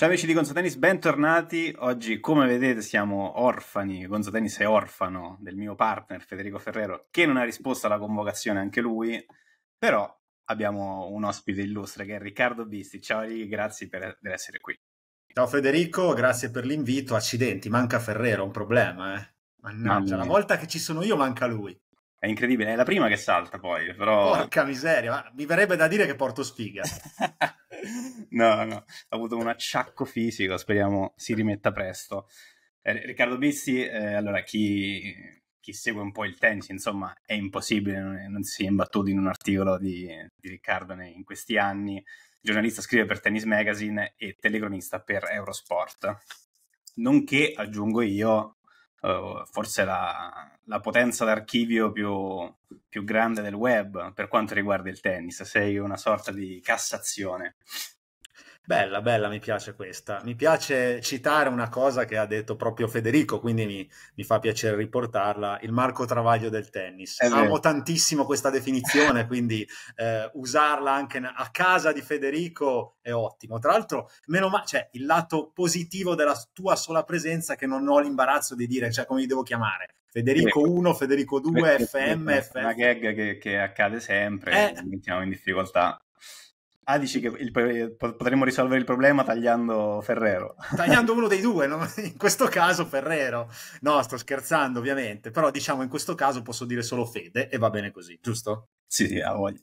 Ciao amici di Gonzo Tennis, bentornati. Oggi, come vedete, siamo orfani. Gonzo Tennis è orfano del mio partner Federico Ferrero, che non ha risposto alla convocazione anche lui. Però abbiamo un ospite illustre che è Riccardo Bisti. Ciao Righi, grazie per, per, essere qui. Ciao Federico, grazie per l'invito. Accidenti, manca Ferrero, un problema, eh. Mannaggia, la volta che ci sono io manca lui. È incredibile, è la prima che salta poi, però... Porca miseria, ma mi verrebbe da dire che porto sfiga. no, no, ha avuto un acciacco fisico, speriamo si rimetta presto. Eh, Riccardo Bissi, eh, allora chi, chi, segue un po' il tennis, insomma, è impossibile non, non si è imbattuto in un articolo di, di Riccardo in questi anni. Giornalista scrive per Tennis Magazine e telecronista per Eurosport. Nonché, aggiungo io, eh, forse la, la, potenza d'archivio più, più, grande del web per quanto riguarda il tennis, sei una sorta di cassazione Bella, bella, mi piace questa. Mi piace citare una cosa che ha detto proprio Federico, quindi mi, mi fa piacere riportarla, il Marco Travaglio del tennis. Amo tantissimo questa definizione, quindi eh, usarla anche a casa di Federico è ottimo. Tra l'altro, meno male, cioè, il lato positivo della tua sola presenza che non ho l'imbarazzo di dire, cioè, come mi devo chiamare. Federico 1, Federico 2, FM, FM. Una gag che, che accade sempre, eh. mettiamo in difficoltà. Ah, dici che il, potremmo risolvere il problema tagliando Ferrero. Tagliando uno dei due, no? in questo caso Ferrero. No, sto scherzando ovviamente, però diciamo in questo caso posso dire solo Fede e va bene così, giusto? Sì, sì, a voglia.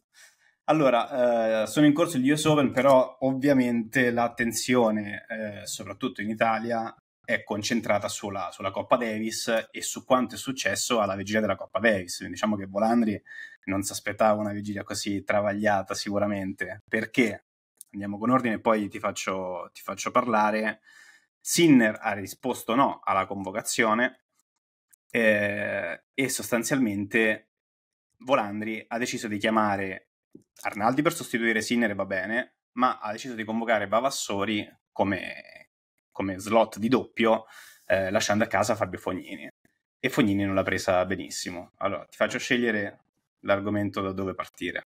Allora, eh, sono in corso gli US Open, però ovviamente l'attenzione, eh, soprattutto in Italia, è concentrata sulla, sulla, Coppa Davis e su quanto è successo alla vigilia della Coppa Davis. Diciamo che Volandri non si aspettava una vigilia così travagliata sicuramente. Perché? Andiamo con ordine, e poi ti faccio, ti faccio parlare. Sinner ha risposto no alla convocazione eh, e sostanzialmente Volandri ha deciso di chiamare Arnaldi per sostituire Sinner e va bene, ma ha deciso di convocare Bavassori come, come slot di doppio, eh, lasciando a casa Fabio Fognini. E Fognini non l'ha presa benissimo. Allora, ti faccio scegliere l'argomento da dove partire.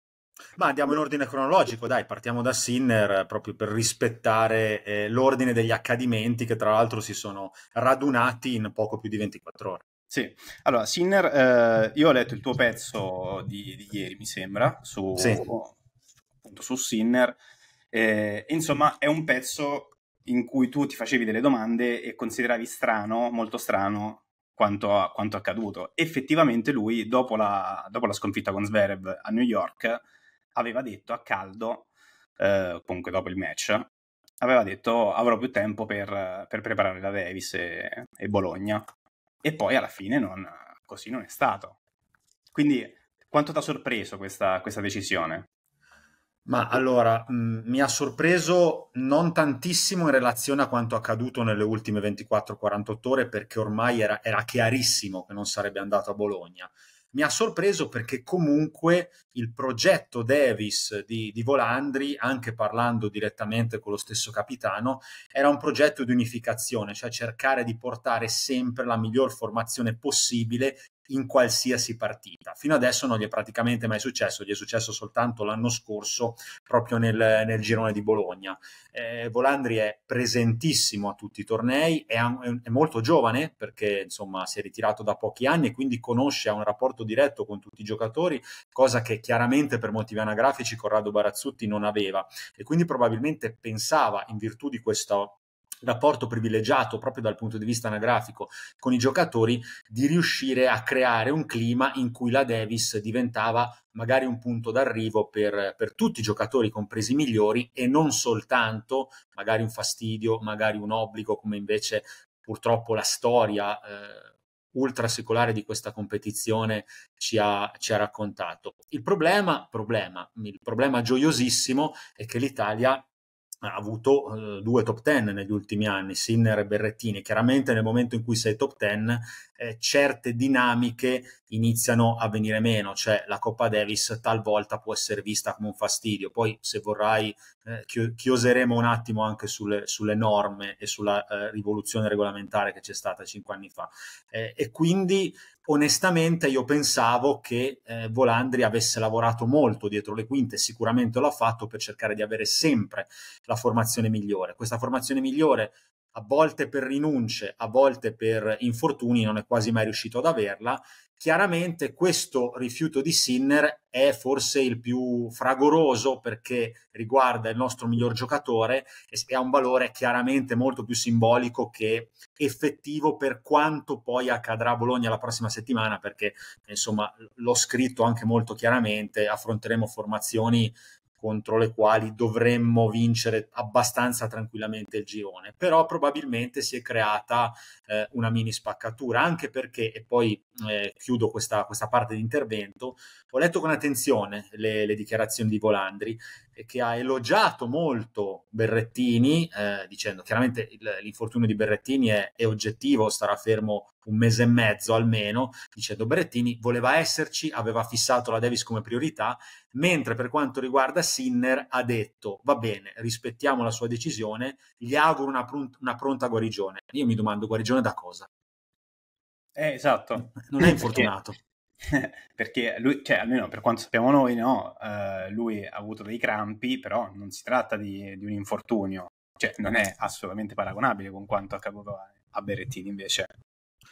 Ma andiamo in ordine cronologico, dai, partiamo da Sinner eh, proprio per rispettare eh, l'ordine degli accadimenti che tra l'altro si sono radunati in poco più di 24 ore. Sì, allora Sinner, eh, io ho letto il tuo pezzo di, di ieri, mi sembra, su, sì. appunto, su Sinner. Eh, insomma, è un pezzo in cui tu ti facevi delle domande e consideravi strano, molto strano, quanto, quanto accaduto. Effettivamente lui, dopo la, dopo la sconfitta con Zverev a New York, aveva detto a caldo, eh, comunque dopo il match, aveva detto avrò più tempo per, per preparare la Davis e, e, Bologna. E poi alla fine non, così non è stato. Quindi quanto ti ha sorpreso questa, questa decisione? Ma allora, mh, mm, mi ha sorpreso non tantissimo in relazione a quanto accaduto nelle ultime 24-48 ore, perché ormai era, era, chiarissimo che non sarebbe andato a Bologna. Mi ha sorpreso perché comunque il progetto Davis di, di Volandri, anche parlando direttamente con lo stesso capitano, era un progetto di unificazione, cioè cercare di portare sempre la miglior formazione possibile in qualsiasi partita. Fino adesso non gli è praticamente mai successo, gli è successo soltanto l'anno scorso proprio nel, nel girone di Bologna. Eh, Volandri è presentissimo a tutti i tornei, è, è, molto giovane perché insomma si è ritirato da pochi anni e quindi conosce, ha un rapporto diretto con tutti i giocatori, cosa che chiaramente per motivi anagrafici Corrado Barazzutti non aveva e quindi probabilmente pensava in virtù di questo rapporto privilegiato proprio dal punto di vista anagrafico con i giocatori di riuscire a creare un clima in cui la Davis diventava magari un punto d'arrivo per, per tutti i giocatori, compresi i migliori, e non soltanto magari un fastidio, magari un obbligo, come invece purtroppo la storia eh, ultrasecolare di questa competizione ci ha, ci ha raccontato. Il problema, problema, il problema gioiosissimo è che l'Italia ha avuto eh, due top ten negli ultimi anni, Sinner e Berrettini. Chiaramente nel momento in cui sei top ten, eh, certe dinamiche iniziano a venire meno, cioè la Coppa Davis talvolta può essere vista come un fastidio. Poi se vorrai eh, chioseremo un attimo anche sulle, sulle norme e sulla eh, rivoluzione regolamentare che c'è stata cinque anni fa. Eh, e quindi onestamente io pensavo che eh, Volandri avesse lavorato molto dietro le quinte, sicuramente l'ha fatto per cercare di avere sempre la formazione migliore. Questa formazione migliore a volte per rinunce, a volte per infortuni, non è quasi mai riuscito ad averla Chiaramente questo rifiuto di Sinner è forse il più fragoroso perché riguarda il nostro miglior giocatore e ha un valore chiaramente molto più simbolico che effettivo per quanto poi accadrà a Bologna la prossima settimana perché insomma l'ho scritto anche molto chiaramente, affronteremo formazioni contro le quali dovremmo vincere abbastanza tranquillamente il girone, però probabilmente si è creata eh, una mini spaccatura, anche perché, e poi eh, chiudo questa, questa, parte di intervento, ho letto con attenzione le, le dichiarazioni di Volandri che ha elogiato molto Berrettini, eh, dicendo chiaramente il, l'infortunio di Berrettini è, è, oggettivo, starà fermo un mese e mezzo almeno, dicendo Berrettini voleva esserci, aveva fissato la Davis come priorità, mentre per quanto riguarda Sinner ha detto va bene, rispettiamo la sua decisione, gli auguro una, pr- una pronta guarigione. Io mi domando guarigione da cosa? Eh, esatto. Non è infortunato. perché lui, cioè, almeno per quanto sappiamo noi, no, uh, lui ha avuto dei crampi, però non si tratta di, di un infortunio, cioè non è assolutamente paragonabile con quanto accaduto a, a Berrettini invece.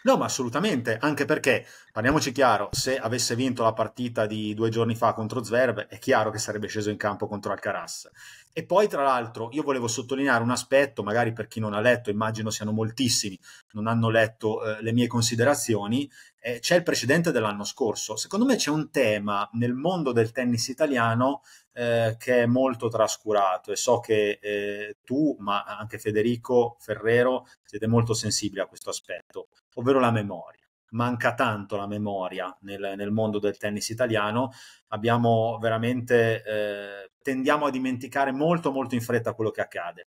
No, ma assolutamente, anche perché, parliamoci chiaro, se avesse vinto la partita di due giorni fa contro Zverb, è chiaro che sarebbe sceso in campo contro Alcaraz. E poi, tra l'altro, io volevo sottolineare un aspetto, magari per chi non ha letto, immagino siano moltissimi, non hanno letto eh, le mie considerazioni, eh, c'è il precedente dell'anno scorso. Secondo me c'è un tema nel mondo del tennis italiano eh, che è molto trascurato e so che eh, tu, ma anche Federico Ferrero, siete molto sensibili a questo aspetto, ovvero la memoria. Manca tanto la memoria nel, nel mondo del tennis italiano, abbiamo veramente, eh, tendiamo a dimenticare molto molto in fretta quello che accade.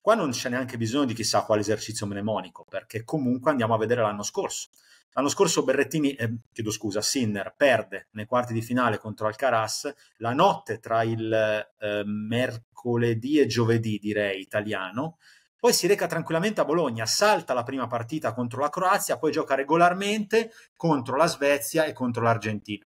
Qua non c'è neanche bisogno di chissà quale esercizio mnemonico, perché comunque andiamo a vedere l'anno scorso. L'anno scorso Berrettini, eh, chiedo scusa, Sinner perde nei quarti di finale contro Alcaraz la notte tra il eh, mercoledì e giovedì, direi, italiano. Poi si reca tranquillamente a Bologna, salta la prima partita contro la Croazia, poi gioca regolarmente contro la Svezia e contro l'Argentina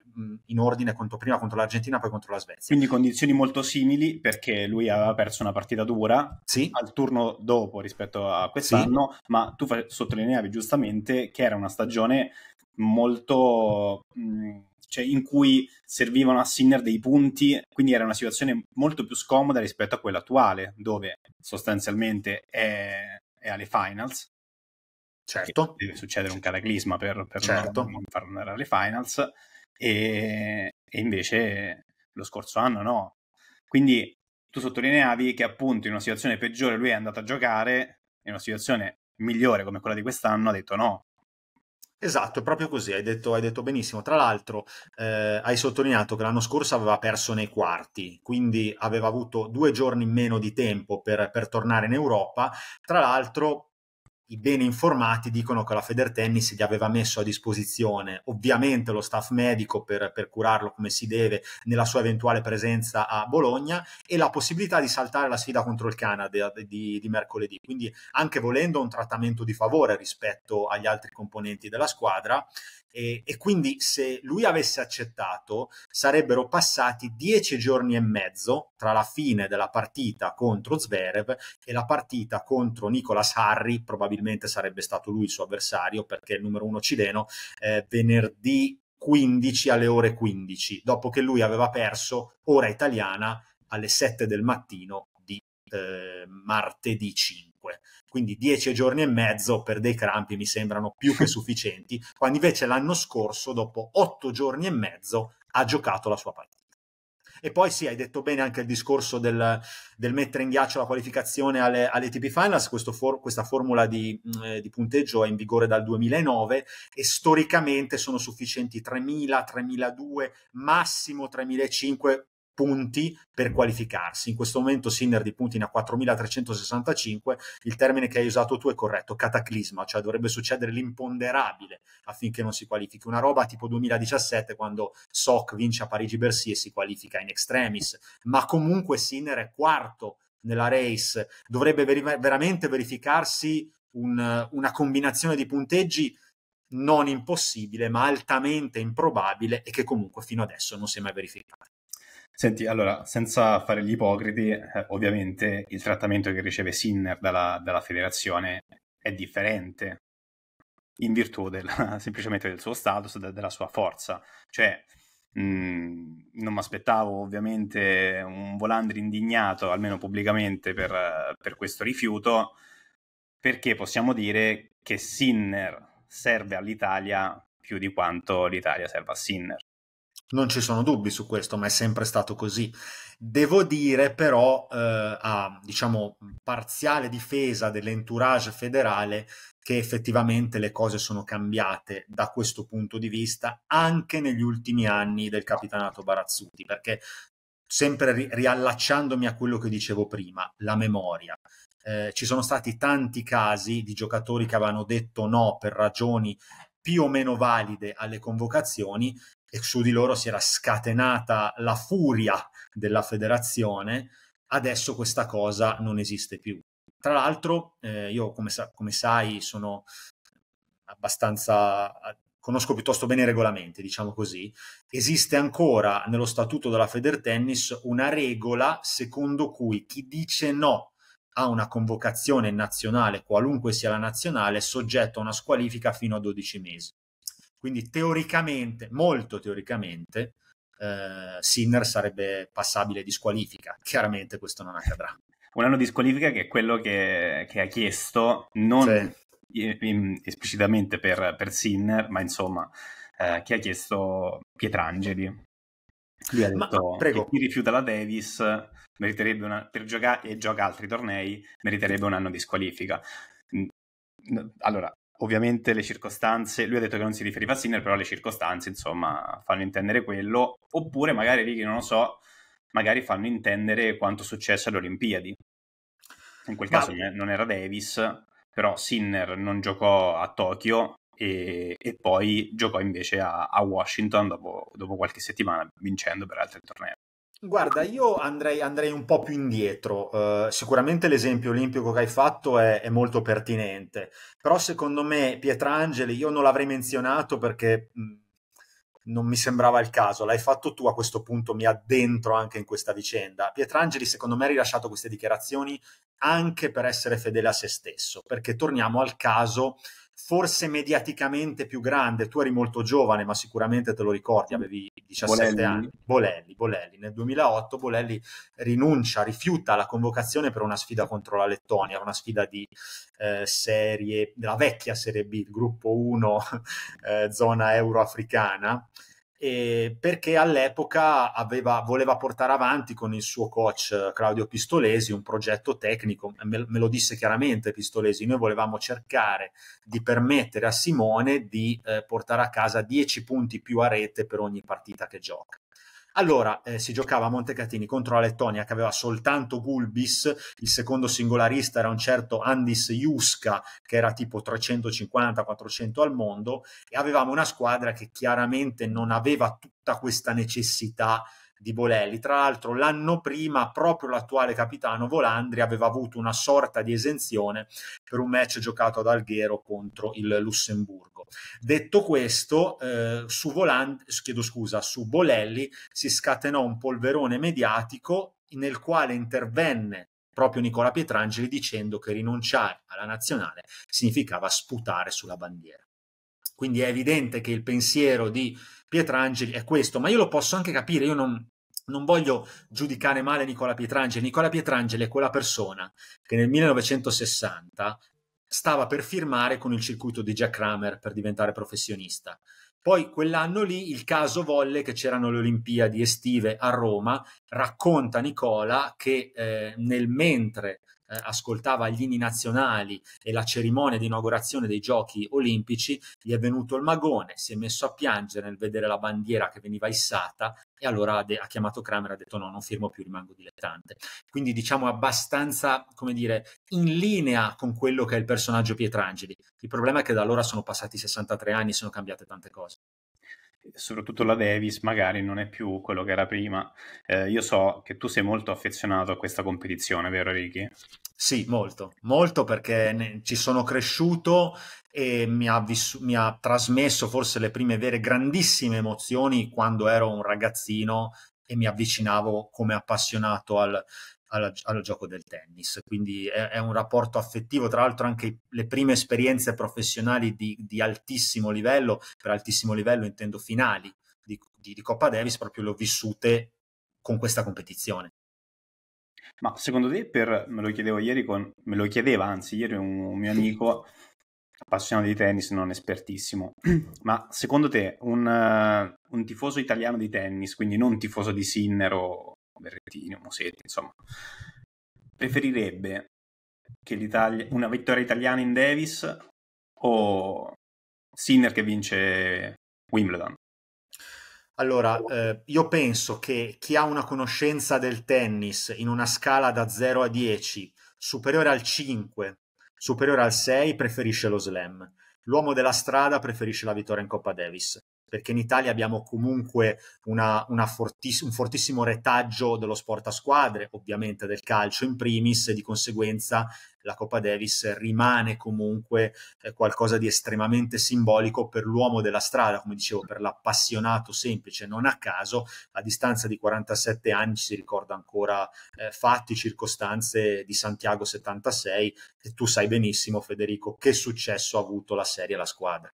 in ordine contro, prima contro l'Argentina, poi contro la Svezia. Quindi condizioni molto simili perché lui aveva perso una partita dura sì. al turno dopo rispetto a quest'anno, sì. ma tu fa- sottolineavi giustamente che era una stagione molto... Mh, cioè in cui servivano a Sinner dei punti, quindi era una situazione molto più scomoda rispetto a quella attuale, dove sostanzialmente è, è alle finals, certo. deve succedere un cataclisma per, per certo. non, non far andare alle finals e, e invece lo scorso anno no. Quindi tu sottolineavi che appunto in una situazione peggiore lui è andato a giocare, in una situazione migliore come quella di quest'anno ha detto no, Esatto, è proprio così, hai detto, hai detto benissimo. Tra l'altro eh, hai sottolineato che l'anno scorso aveva perso nei quarti, quindi aveva avuto due giorni in meno di tempo per, per tornare in Europa. Tra l'altro i bene informati dicono che la Federtennis gli aveva messo a disposizione ovviamente lo staff medico per, per, curarlo come si deve nella sua eventuale presenza a Bologna e la possibilità di saltare la sfida contro il Canada di, di mercoledì. Quindi anche volendo un trattamento di favore rispetto agli altri componenti della squadra, e, e, quindi se lui avesse accettato sarebbero passati dieci giorni e mezzo tra la fine della partita contro Zverev e la partita contro Nicolas Harry, probabilmente sarebbe stato lui il suo avversario perché è il numero uno cileno, eh, venerdì 15 alle ore 15, dopo che lui aveva perso ora italiana alle 7 del mattino di eh, martedì 5. Quindi 10 giorni e mezzo per dei crampi mi sembrano più che sufficienti, quando invece l'anno scorso, dopo 8 giorni e mezzo, ha giocato la sua partita. E poi sì, hai detto bene anche il discorso del, del mettere in ghiaccio la qualificazione alle, alle TP Finals, for, questa formula di, mm, eh, di, punteggio è in vigore dal 2009 e storicamente sono sufficienti 3.000, 3.002, massimo 3.005 punti per qualificarsi. In questo momento Sinner di punti ne ha 4.365, il termine che hai usato tu è corretto, cataclisma, cioè dovrebbe succedere l'imponderabile affinché non si qualifichi. Una roba tipo 2017 quando Sok vince a Parigi-Bercy e si qualifica in extremis, ma comunque Sinner è quarto nella race, dovrebbe veri- veramente verificarsi un, una combinazione di punteggi non impossibile, ma altamente improbabile e che comunque fino adesso non si è mai verificata. Senti, allora, senza fare gli ipocriti, eh, ovviamente il trattamento che riceve Sinner dalla, dalla federazione è differente in virtù della, semplicemente del suo status, de, della sua forza. Cioè, mh, mm, non mi aspettavo ovviamente un Volandri indignato, almeno pubblicamente, per, per questo rifiuto, perché possiamo dire che Sinner serve all'Italia più di quanto l'Italia serva a Sinner non ci sono dubbi su questo, ma è sempre stato così. Devo dire però eh, a diciamo parziale difesa dell'entourage federale che effettivamente le cose sono cambiate da questo punto di vista anche negli ultimi anni del capitanato Barazzuti, perché sempre ri- riallacciandomi a quello che dicevo prima, la memoria. Eh, ci sono stati tanti casi di giocatori che avevano detto no per ragioni più o meno valide alle convocazioni e su di loro si era scatenata la furia della federazione, adesso questa cosa non esiste più. Tra l'altro, eh, io come, sa- come, sai sono abbastanza conosco piuttosto bene i regolamenti, diciamo così. Esiste ancora nello statuto della Federtennis una regola secondo cui chi dice no a una convocazione nazionale, qualunque sia la nazionale, è soggetto a una squalifica fino a 12 mesi. Quindi teoricamente, molto teoricamente, eh, Sinner sarebbe passabile di squalifica. Chiaramente questo non accadrà. Un anno di squalifica che è quello che, che ha chiesto, non sì. esplicitamente per, per, Sinner, ma insomma, eh, che ha chiesto Pietrangeli. Lui ha detto ma, prego. chi rifiuta la Davis meriterebbe una, per giocare e gioca altri tornei meriterebbe un anno di squalifica. Allora, ovviamente le circostanze, lui ha detto che non si riferiva a Sinner, però le circostanze, insomma, fanno intendere quello, oppure magari, Righi, non lo so, magari fanno intendere quanto è successo alle Olimpiadi. In quel caso Ma... non era Davis, però Sinner non giocò a Tokyo e, e poi giocò invece a, a Washington dopo, dopo, qualche settimana, vincendo per altri tornei. Guarda, io andrei, andrei, un po' più indietro. Uh, sicuramente l'esempio olimpico che hai fatto è, è, molto pertinente, però secondo me Pietrangeli io non l'avrei menzionato perché mh, non mi sembrava il caso. L'hai fatto tu a questo punto, mi addentro anche in questa vicenda. Pietrangeli secondo me ha rilasciato queste dichiarazioni anche per essere fedele a se stesso, perché torniamo al caso forse mediaticamente più grande, tu eri molto giovane, ma sicuramente te lo ricordi, avevi 17 Bolelli. anni. Bolelli, Bolelli, nel 2008 Bolelli rinuncia, rifiuta la convocazione per una sfida contro la Lettonia, una sfida di eh, serie, della vecchia Serie B, il gruppo 1, eh, zona euro-africana, eh, perché all'epoca aveva, voleva portare avanti con il suo coach eh, Claudio Pistolesi un progetto tecnico, me, me lo disse chiaramente Pistolesi, noi volevamo cercare di permettere a Simone di eh, portare a casa 10 punti più a rete per ogni partita che gioca. Allora eh, si giocava a Montecatini contro la Lettonia che aveva soltanto Gulbis, il secondo singolarista era un certo Andis Juska che era tipo 350-400 al mondo e avevamo una squadra che chiaramente non aveva tutta questa necessità di Bolelli. Tra l'altro l'anno prima proprio l'attuale capitano Volandri aveva avuto una sorta di esenzione per un match giocato ad Alghero contro il Lussemburgo. Detto questo, eh, su, Voland- chiedo scusa, su Bolelli si scatenò un polverone mediatico nel quale intervenne proprio Nicola Pietrangeli dicendo che rinunciare alla nazionale significava sputare sulla bandiera. Quindi è evidente che il pensiero di Pietrangeli è questo, ma io lo posso anche capire, io non, non voglio giudicare male Nicola Pietrangeli. Nicola Pietrangeli è quella persona che nel 1960 stava per firmare con il circuito di Jack Kramer per diventare professionista. Poi quell'anno lì il caso volle che c'erano le Olimpiadi estive a Roma. Racconta Nicola che eh, nel mentre eh, ascoltava gli inni nazionali e la cerimonia di inaugurazione dei giochi olimpici, gli è venuto il magone, si è messo a piangere nel vedere la bandiera che veniva issata e allora ha, de- ha chiamato Kramer e ha detto no, non firmo più, rimango dilettante. Quindi diciamo abbastanza, come dire, in linea con quello che è il personaggio Pietrangeli. Il problema è che da allora sono passati 63 anni e sono cambiate tante cose soprattutto la Davis magari non è più quello che era prima. Eh, io so che tu sei molto affezionato a questa competizione, vero Ricky? Sì, molto, molto perché ne- ci sono cresciuto e mi ha, mi ha trasmesso forse le prime vere grandissime emozioni quando ero un ragazzino e mi avvicinavo come appassionato al, al, al, gioco del tennis. Quindi è, è, un rapporto affettivo. Tra l'altro, anche le prime esperienze professionali di, di, altissimo livello, per altissimo livello intendo finali di, di, di Coppa Davis, proprio le ho vissute con questa competizione. Ma secondo te, per, me lo chiedevo ieri con, me lo chiedeva anzi ieri un, un mio amico appassionato di tennis, non espertissimo, ma secondo te un, uh, un tifoso italiano di tennis, quindi non tifoso di Sinner o Berrettini o Musetti, insomma, preferirebbe una vittoria italiana in Davis o Sinner che vince Wimbledon? Allora, eh, io penso che chi ha una conoscenza del tennis in una scala da 0 a 10, superiore al 5, superiore al 6, preferisce lo slam. L'uomo della strada preferisce la vittoria in Coppa Davis perché in Italia abbiamo comunque una, una fortiss- un fortissimo retaggio dello sport a squadre, ovviamente del calcio in primis, e di conseguenza la Coppa Davis rimane comunque eh, qualcosa di estremamente simbolico per l'uomo della strada, come dicevo, per l'appassionato semplice. Non a caso, a distanza di 47 anni, ci si ricorda ancora eh, fatti, circostanze di Santiago 76 e tu sai benissimo, Federico, che successo ha avuto la serie e la squadra.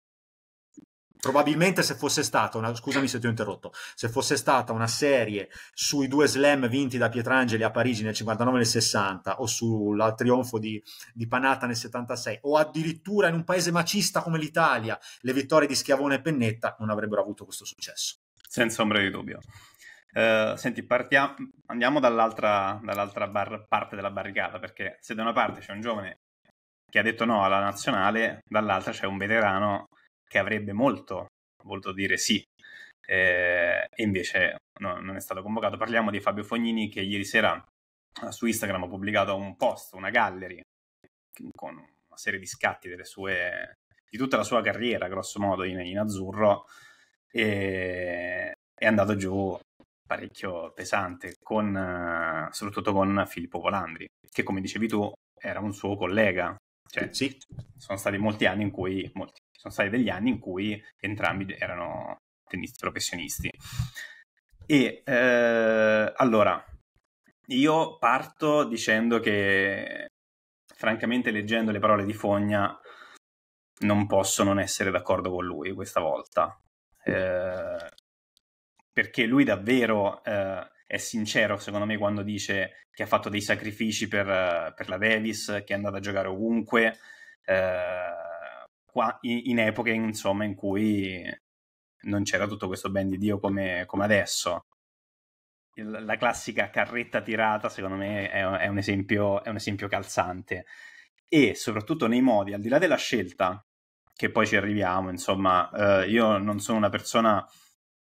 Probabilmente se fosse stata una, scusami se ti ho interrotto, se fosse stata una serie sui due slam vinti da Pietrangeli a Parigi nel 59 e nel 60 o sul trionfo di, di, Panata nel 76 o addirittura in un paese macista come l'Italia le vittorie di Schiavone e Pennetta non avrebbero avuto questo successo. Senza ombra di dubbio. Eh, senti, partiamo, andiamo dall'altra, dall'altra bar, parte della barricata perché se da una parte c'è un giovane che ha detto no alla nazionale, dall'altra c'è un veterano che avrebbe molto voluto dire sì, eh, e invece no, non è stato convocato. Parliamo di Fabio Fognini che ieri sera eh, su Instagram ha pubblicato un post, una gallery, con una serie di scatti sue, di tutta la sua carriera, grosso modo, in, in azzurro, e è andato giù parecchio pesante, con, eh, soprattutto con Filippo Volandri, che come dicevi tu era un suo collega. Cioè, sì. Sono stati molti anni in cui molti, sono stati degli anni in cui entrambi erano tennisti professionisti. E eh, allora, io parto dicendo che, francamente, leggendo le parole di Fogna, non posso non essere d'accordo con lui questa volta. Eh, perché lui davvero eh, è sincero, secondo me, quando dice che ha fatto dei sacrifici per, per la Davis, che è andata a giocare ovunque. Eh, qua, in epoche insomma, in cui non c'era tutto questo ben di Dio come, come adesso. la classica carretta tirata, secondo me, è, è, un esempio, è un esempio calzante. E soprattutto nei modi, al di là della scelta, che poi ci arriviamo, insomma, eh, io non sono una persona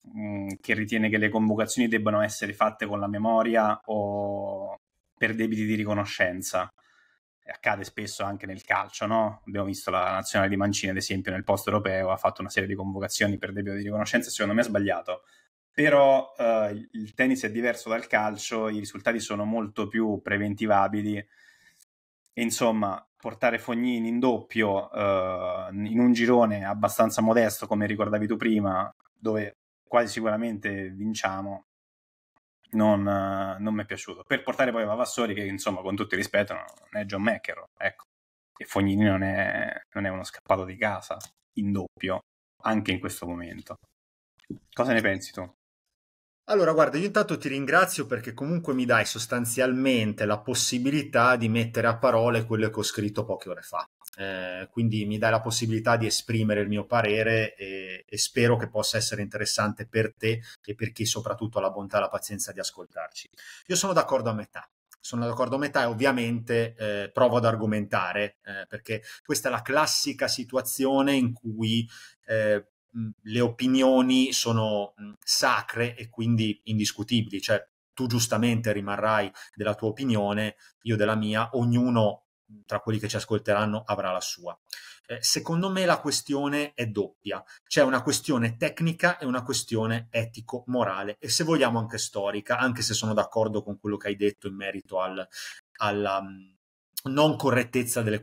mh, mm, che ritiene che le convocazioni debbano essere fatte con la memoria o per debiti di riconoscenza accade spesso anche nel calcio, no? Abbiamo visto la nazionale di Mancini, ad esempio, nel post europeo ha fatto una serie di convocazioni per debito di riconoscenza, secondo me è sbagliato. Però eh, il tennis è diverso dal calcio, i risultati sono molto più preventivabili. E, insomma, portare Fognini in doppio eh, in un girone abbastanza modesto, come ricordavi tu prima, dove quasi sicuramente vinciamo, non, eh, non mi è piaciuto. Per portare poi Vavassori, che insomma, con tutto il rispetto, non è John McEnroe, ecco. E Fognini non è, non è uno scappato di casa in doppio, anche in questo momento. Cosa ne pensi tu? Allora, guarda, io intanto ti ringrazio perché comunque mi dai sostanzialmente la possibilità di mettere a parole quello che ho scritto poche ore fa. Eh, quindi mi dai la possibilità di esprimere il mio parere e, e, spero che possa essere interessante per te e per chi soprattutto ha la bontà e la pazienza di ascoltarci. Io sono d'accordo a metà. Sono d'accordo a metà e ovviamente eh, provo ad argomentare eh, perché questa è la classica situazione in cui eh, le opinioni sono sacre e quindi indiscutibili, cioè tu giustamente rimarrai della tua opinione, io della mia, ognuno tra quelli che ci ascolteranno avrà la sua. Eh, secondo me la questione è doppia, c'è una questione tecnica e una questione etico-morale e se vogliamo anche storica, anche se sono d'accordo con quello che hai detto in merito al, alla mm, non correttezza delle,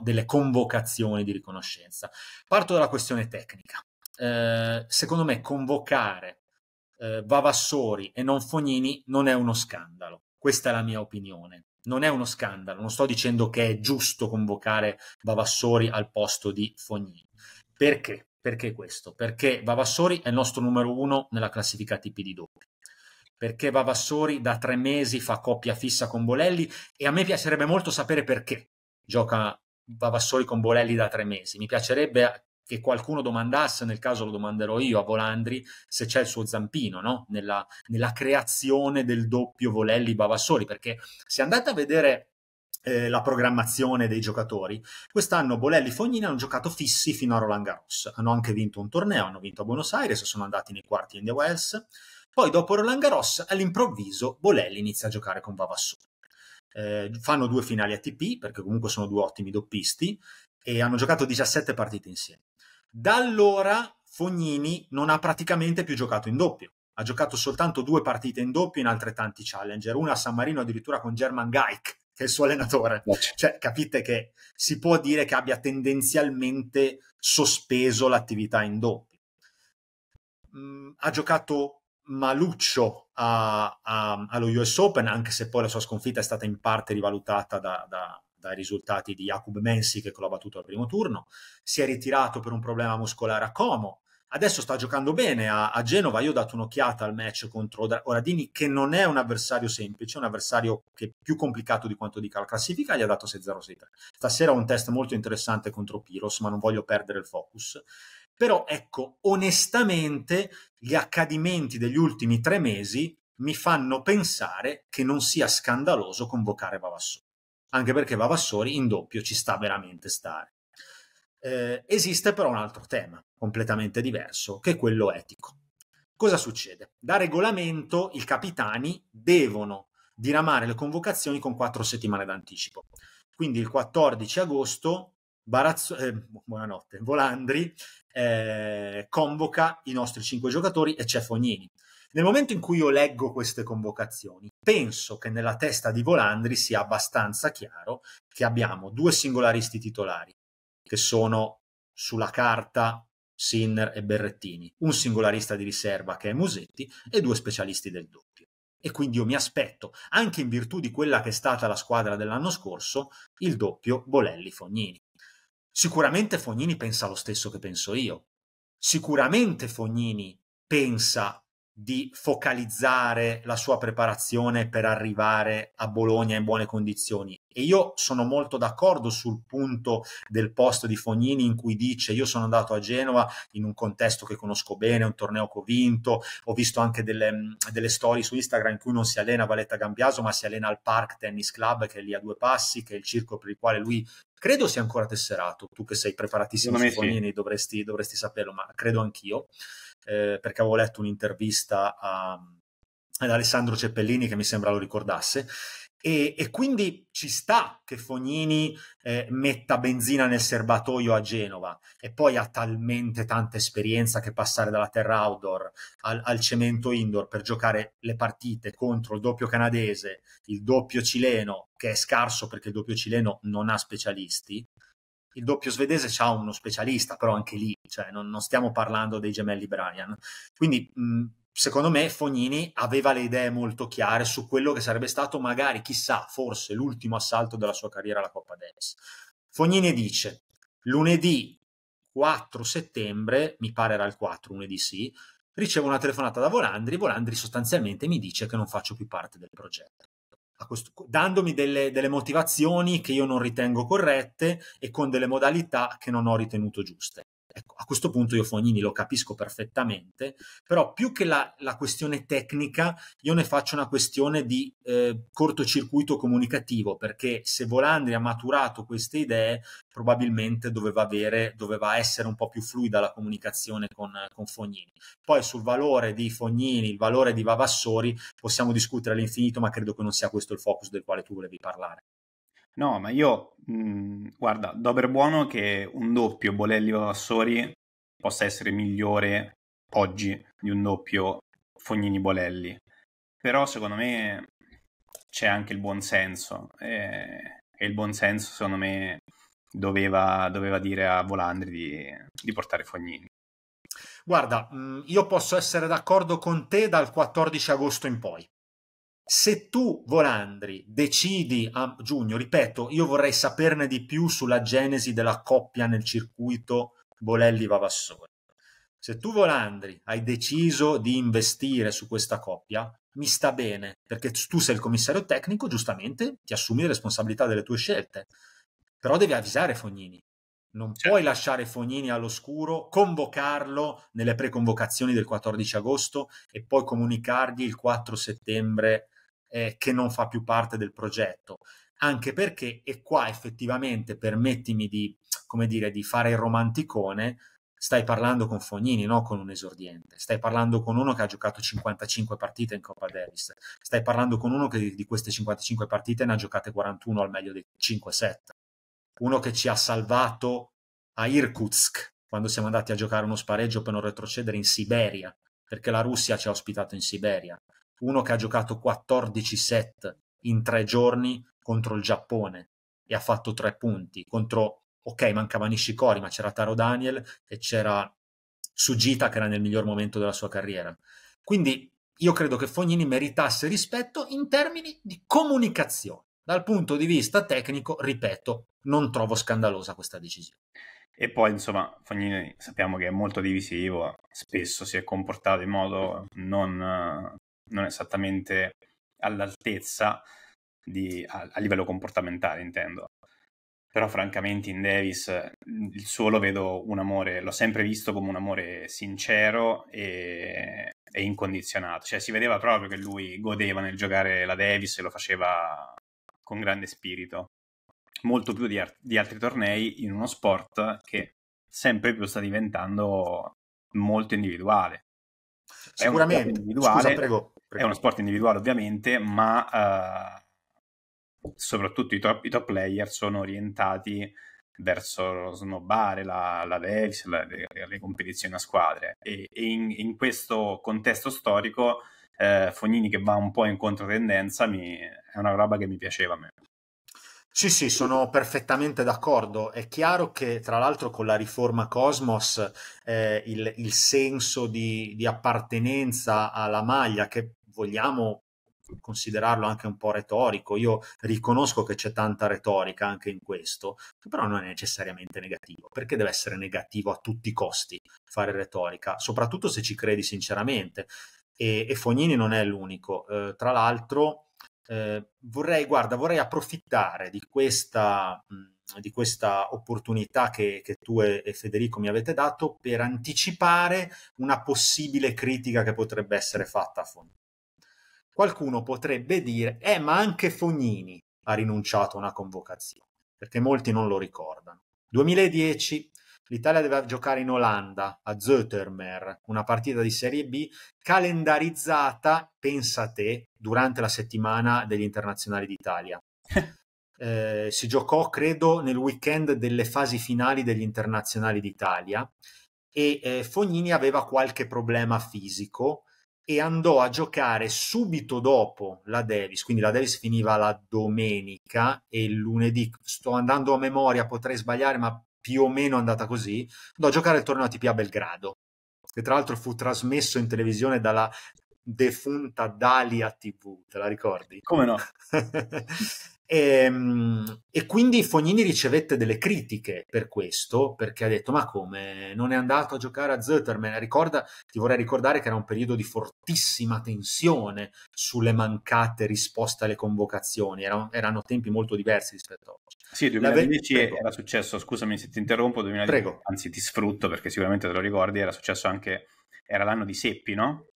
delle convocazioni di riconoscenza. Parto dalla questione tecnica. Eh, secondo me convocare eh, Vavassori e non Fognini non è uno scandalo, questa è la mia opinione non è uno scandalo, non sto dicendo che è giusto convocare Vavassori al posto di Fognini. Perché? Perché questo? Perché Vavassori è il nostro numero uno nella classifica tipi di doppio. Perché Vavassori da tre mesi fa coppia fissa con Bolelli e a me piacerebbe molto sapere perché gioca Vavassori con Bolelli da tre mesi. Mi piacerebbe che qualcuno domandasse, nel caso lo domanderò io a Volandri, se c'è il suo zampino no? nella, nella, creazione del doppio Volelli-Bavassori, perché se andate a vedere eh, la programmazione dei giocatori, quest'anno Bolelli e Fognini hanno giocato fissi fino a Roland Garros, hanno anche vinto un torneo, hanno vinto a Buenos Aires, sono andati nei quarti in The Wells, poi dopo Roland Garros all'improvviso Bolelli inizia a giocare con Bavassori. Eh, fanno due finali ATP perché comunque sono due ottimi doppisti e hanno giocato 17 partite insieme. Da allora Fognini non ha praticamente più giocato in doppio. Ha giocato soltanto due partite in doppio in altrettanti challenger, una a San Marino addirittura con German Gaik, che è il suo allenatore. Cioè, capite che si può dire che abbia tendenzialmente sospeso l'attività in doppio. Mm, ha giocato maluccio a, a, allo US Open, anche se poi la sua sconfitta è stata in parte rivalutata da, da, ai risultati di Jakub Mensi che lo ha battuto al primo turno, si è ritirato per un problema muscolare a Como, adesso sta giocando bene a, a, Genova. Io ho dato un'occhiata al match contro Oradini, che non è un avversario semplice, è un avversario che è più complicato di quanto dica la classifica. Gli ha dato 6-0-6-3. Stasera ho un test molto interessante contro Piros, ma non voglio perdere il focus. Però ecco, onestamente, gli accadimenti degli ultimi tre mesi mi fanno pensare che non sia scandaloso convocare Bavassò anche perché Vavassori in doppio ci sta veramente stare. Eh, esiste però un altro tema completamente diverso, che è quello etico. Cosa succede? Da regolamento i capitani devono diramare le convocazioni con quattro settimane d'anticipo. Quindi il 14 agosto Barazzo, eh, buonanotte, Volandri eh, convoca i nostri cinque giocatori e c'è Fognini. Nel momento in cui io leggo queste convocazioni, penso che nella testa di Volandri sia abbastanza chiaro che abbiamo due singolaristi titolari, che sono sulla carta Sinner e Berrettini, un singolarista di riserva che è Musetti e due specialisti del doppio. E quindi io mi aspetto, anche in virtù di quella che è stata la squadra dell'anno scorso, il doppio Bolelli-Fognini. Sicuramente Fognini pensa lo stesso che penso io. Sicuramente Fognini pensa di focalizzare la sua preparazione per arrivare a Bologna in buone condizioni. E io sono molto d'accordo sul punto del posto di Fognini in cui dice io sono andato a Genova in un contesto che conosco bene, un torneo che ho vinto, ho visto anche delle, mm, delle storie su Instagram in cui non si allena a Valetta Gambiaso ma si allena al Park Tennis Club che è lì a due passi, che è il circo per il quale lui credo sia ancora tesserato, tu che sei preparatissimo su Fognini sì. dovresti, dovresti saperlo, ma credo anch'io eh, perché avevo letto un'intervista ad Alessandro Ceppellini che mi sembra lo ricordasse. E, e quindi ci sta che Fognini eh, metta benzina nel serbatoio a Genova e poi ha talmente tanta esperienza che passare dalla terra outdoor al, al cemento indoor per giocare le partite contro il doppio canadese, il doppio cileno, che è scarso perché il doppio cileno non ha specialisti, il doppio svedese ha uno specialista, però anche lì cioè, non, non, stiamo parlando dei gemelli Brian. Quindi, mh, secondo me, Fognini aveva le idee molto chiare su quello che sarebbe stato magari, chissà, forse l'ultimo assalto della sua carriera alla Coppa Davis. Fognini dice, lunedì 4 settembre, mi pare era il 4, lunedì sì, ricevo una telefonata da Volandri, Volandri sostanzialmente mi dice che non faccio più parte del progetto questo, dandomi delle, delle, motivazioni che io non ritengo corrette e con delle modalità che non ho ritenuto giuste. Ecco, a questo punto io Fognini lo capisco perfettamente, però più che la, la questione tecnica, io ne faccio una questione di eh, cortocircuito comunicativo, perché se Volandri ha maturato queste idee, probabilmente doveva, avere, doveva essere un po' più fluida la comunicazione con, con Fognini. Poi sul valore di Fognini, il valore di Vavassori, possiamo discutere all'infinito, ma credo che non sia questo il focus del quale tu volevi parlare. No, ma io, mh, mhmm, guarda, do per buono che un doppio Bolelli-Vassori possa essere migliore oggi di un doppio Fognini-Bolelli. Però secondo me c'è anche il buonsenso e, e il buonsenso secondo me doveva, doveva dire a Volandri di, di portare Fognini. Guarda, mhmm, io posso essere d'accordo con te dal 14 agosto in poi. Se tu, Volandri, decidi a giugno, ripeto, io vorrei saperne di più sulla genesi della coppia nel circuito Bolelli-Vavassori. Se tu, Volandri, hai deciso di investire su questa coppia, mi sta bene, perché tu sei il commissario tecnico, giustamente ti assumi le responsabilità delle tue scelte, però devi avvisare Fognini. Non certo. puoi lasciare Fognini all'oscuro, convocarlo nelle preconvocazioni del 14 agosto e poi comunicargli il 4 settembre eh, che non fa più parte del progetto. Anche perché, e qua effettivamente permettimi di, come dire, di fare il romanticone, stai parlando con Fognini, non con un esordiente, stai parlando con uno che ha giocato 55 partite in Coppa Davis, stai parlando con uno che di, di queste 55 partite ne ha giocate 41 al meglio dei 5-7, uno che ci ha salvato a Irkutsk quando siamo andati a giocare uno spareggio per non retrocedere in Siberia, perché la Russia ci ha ospitato in Siberia, uno che ha giocato 14 set in tre giorni contro il Giappone e ha fatto tre punti contro, ok, mancava Nishikori, ma c'era Taro Daniel e c'era Sugita che era nel miglior momento della sua carriera. Quindi io credo che Fognini meritasse rispetto in termini di comunicazione. Dal punto di vista tecnico, ripeto, non trovo scandalosa questa decisione. E poi, insomma, Fognini sappiamo che è molto divisivo, spesso si è comportato in modo non eh, non è esattamente all'altezza di, a, a, livello comportamentale, intendo. Però francamente in Davis il suo lo vedo un amore, l'ho sempre visto come un amore sincero e, e incondizionato. Cioè si vedeva proprio che lui godeva nel giocare la Davis e lo faceva con grande spirito. Molto più di, di altri tornei in uno sport che sempre più sta diventando molto individuale. Sicuramente, individuale. Scusa, prego è uno sport individuale ovviamente, ma uh, soprattutto i top, i top, player sono orientati verso snobbare la, la Davis, la, le, le, competizioni a squadre. E, e in, in, questo contesto storico, eh, Fognini che va un po' in controtendenza mi, è una roba che mi piaceva a me. Sì, sì, sono perfettamente d'accordo. È chiaro che, tra l'altro, con la riforma Cosmos, eh, il, il, senso di, di appartenenza alla maglia, che vogliamo considerarlo anche un po' retorico. Io riconosco che c'è tanta retorica anche in questo, però non è necessariamente negativo, perché deve essere negativo a tutti i costi fare retorica, soprattutto se ci credi sinceramente. E, e Fognini non è l'unico. Eh, tra l'altro, eh, vorrei, guarda, vorrei approfittare di questa, mhmm, di questa opportunità che, che tu e, e, Federico mi avete dato per anticipare una possibile critica che potrebbe essere fatta a Fognini. Qualcuno potrebbe dire, eh, ma anche Fognini ha rinunciato a una convocazione, perché molti non lo ricordano. 2010 L'Italia deve giocare in Olanda, a Zötermer, una partita di Serie B calendarizzata, pensa a te, durante la settimana degli internazionali d'Italia. eh, si giocò, credo, nel weekend delle fasi finali degli internazionali d'Italia e eh, Fognini aveva qualche problema fisico e andò a giocare subito dopo la Davis, quindi la Davis finiva la domenica e il lunedì, sto andando a memoria, potrei sbagliare, ma più o meno andata così, andò a giocare il torneo ATP a Belgrado, che tra l'altro fu trasmesso in televisione dalla defunta Dalia TV, te la ricordi? Come no? E, ehm, e, quindi Fognini ricevette delle critiche per questo, perché ha detto: Ma come non è andato a giocare a Zutterman? Ricorda, ti vorrei ricordare che era un periodo di fortissima tensione sulle mancate risposte alle convocazioni. Erano, erano tempi molto diversi rispetto a oggi. Sì, 2010 Prego. era successo. Scusami se ti interrompo. 2010, Prego. Anzi, ti sfrutto perché sicuramente te lo ricordi. Era successo anche. Era l'anno di Seppi, no?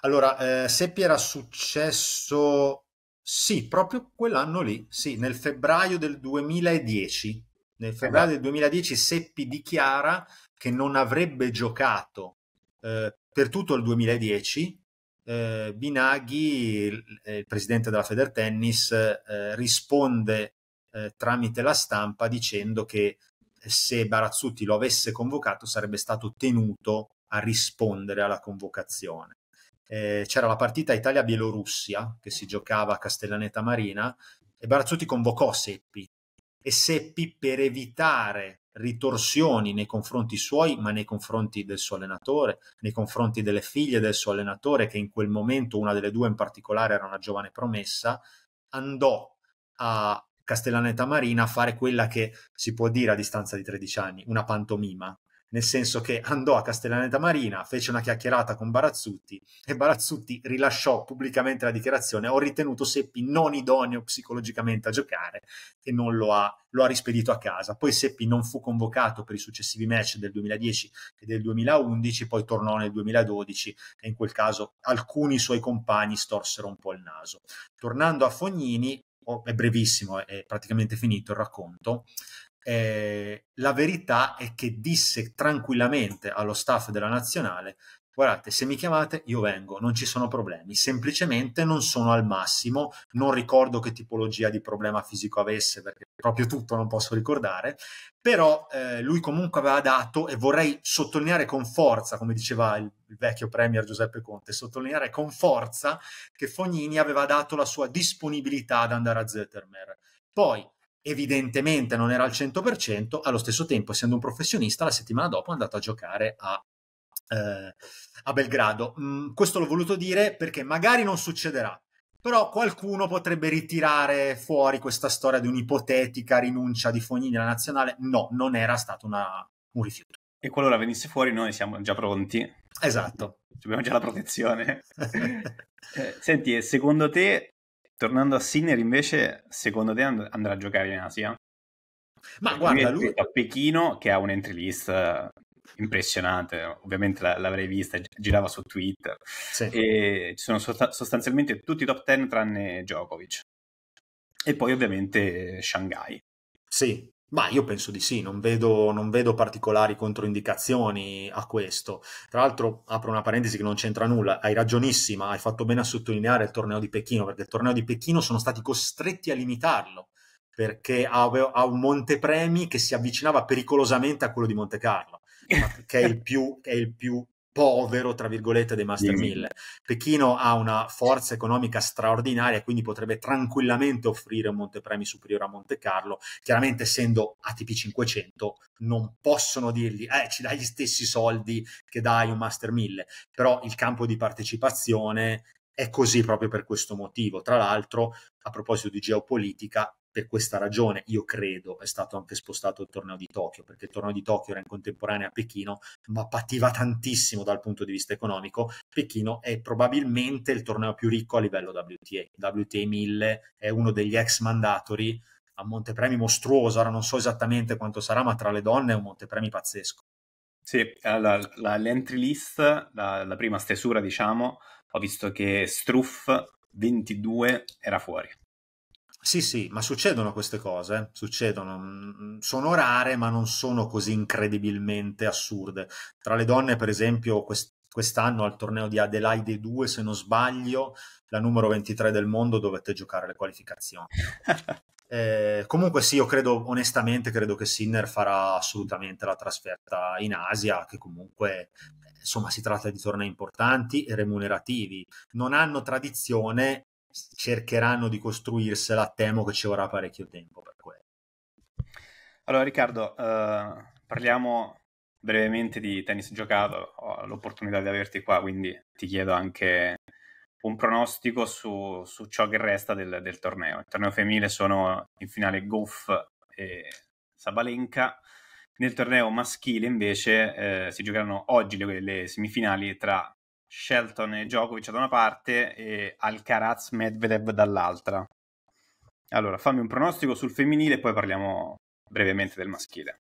Allora, eh, Seppi era successo sì, proprio quell'anno lì, sì, nel febbraio del 2010. Nel eh febbraio del 2010 Seppi dichiara che non avrebbe giocato eh, per tutto il 2010. Eh, Binaghi, il, eh, il, presidente della Federtennis, eh, risponde eh, tramite la stampa dicendo che eh, se Barazzutti lo avesse convocato sarebbe stato tenuto a rispondere alla convocazione eh, c'era la partita Italia-Bielorussia che si giocava a Castellaneta Marina e Barazzotti convocò Seppi e Seppi per evitare ritorsioni nei confronti suoi, ma nei confronti del suo allenatore, nei confronti delle figlie del suo allenatore, che in quel momento, una delle due in particolare era una giovane promessa, andò a Castellaneta Marina a fare quella che si può dire a distanza di 13 anni, una pantomima, nel senso che andò a Castellaneta Marina, fece una chiacchierata con Barazzutti e Barazzutti rilasciò pubblicamente la dichiarazione ho ritenuto Seppi non idoneo psicologicamente a giocare e non lo ha, lo ha rispedito a casa. Poi Seppi non fu convocato per i successivi match del 2010 e del 2011, poi tornò nel 2012 e in quel caso alcuni suoi compagni storsero un po' il naso. Tornando a Fognini, oh, è brevissimo, è praticamente finito il racconto. Eh, la verità è che disse tranquillamente allo staff della nazionale guardate, se mi chiamate io vengo, non ci sono problemi, semplicemente non sono al massimo, non ricordo che tipologia di problema fisico avesse perché proprio tutto non posso ricordare, però eh, lui comunque aveva dato e vorrei sottolineare con forza, come diceva il, il vecchio premier Giuseppe Conte, sottolineare con forza che Fognini aveva dato la sua disponibilità ad andare a Zettermer. Poi evidentemente non era al 100%, allo stesso tempo essendo un professionista la settimana dopo è andato a giocare a, eh, a Belgrado. Mm, questo l'ho voluto dire perché magari non succederà, però qualcuno potrebbe ritirare fuori questa storia di un'ipotetica rinuncia di Fognini alla nazionale. No, non era stato una, un rifiuto. E qualora venisse fuori noi siamo già pronti. Esatto. Abbiamo già la protezione. Eh, senti, secondo te Tornando a Sinner invece, secondo te and- andrà a giocare in Asia? Ma guarda, lui... A Pechino che ha un entry list eh, impressionante, ovviamente la, l'avrei vista, girava su Twitter. Sì. E ci sono sost- sostanzialmente tutti i top 10 tranne Djokovic. E poi ovviamente Shanghai. Sì, ma io penso di sì, non vedo, non vedo, particolari controindicazioni a questo. Tra l'altro, apro una parentesi che non c'entra nulla, hai ragionissima, hai fatto bene a sottolineare il torneo di Pechino, perché il torneo di Pechino sono stati costretti a limitarlo, perché ha, un montepremi che si avvicinava pericolosamente a quello di Monte Carlo, che è il più, è il più povero, tra virgolette, dei Master 1000. Pechino ha una forza economica straordinaria, quindi potrebbe tranquillamente offrire un montepremi superiore a Monte Carlo. Chiaramente, essendo ATP 500, non possono dirgli, eh, ci dai gli stessi soldi che dai un Master 1000, però il campo di partecipazione è così proprio per questo motivo. Tra l'altro, a proposito di geopolitica, per questa ragione, io credo, è stato anche spostato il torneo di Tokyo, perché il torneo di Tokyo era in contemporanea a Pechino, ma pativa tantissimo dal punto di vista economico. Pechino è probabilmente il torneo più ricco a livello WTA. WTA 1000 è uno degli ex mandatori a montepremi mostruoso, ora non so esattamente quanto sarà, ma tra le donne è un montepremi pazzesco. Sì, la, la, l'entry list, la, la prima stesura, diciamo, ho visto che Struff 22 era fuori sì, sì, ma succedono queste cose, eh. succedono, mm, mm, sono rare ma non sono così incredibilmente assurde. Tra le donne, per esempio, quest'anno al torneo di Adelaide 2, se non sbaglio, la numero 23 del mondo dovette giocare le qualificazioni. eh, comunque sì, io credo, onestamente, credo che Sinner farà assolutamente la trasferta in Asia, che comunque eh, insomma si tratta di tornei importanti e remunerativi. Non hanno tradizione, cercheranno di costruirsela, temo che ci vorrà parecchio tempo per quello. Allora Riccardo, eh, parliamo brevemente di tennis giocato, ho l'opportunità di averti qua, quindi ti chiedo anche un pronostico su, su ciò che resta del, del, torneo. Il torneo femminile sono in finale Goff e Sabalenka, nel torneo maschile invece eh, si giocheranno oggi le, le semifinali tra Shelton e Djokovic da una parte e Alcaraz Medvedev dall'altra. Allora, fammi un pronostico sul femminile e poi parliamo brevemente del maschile.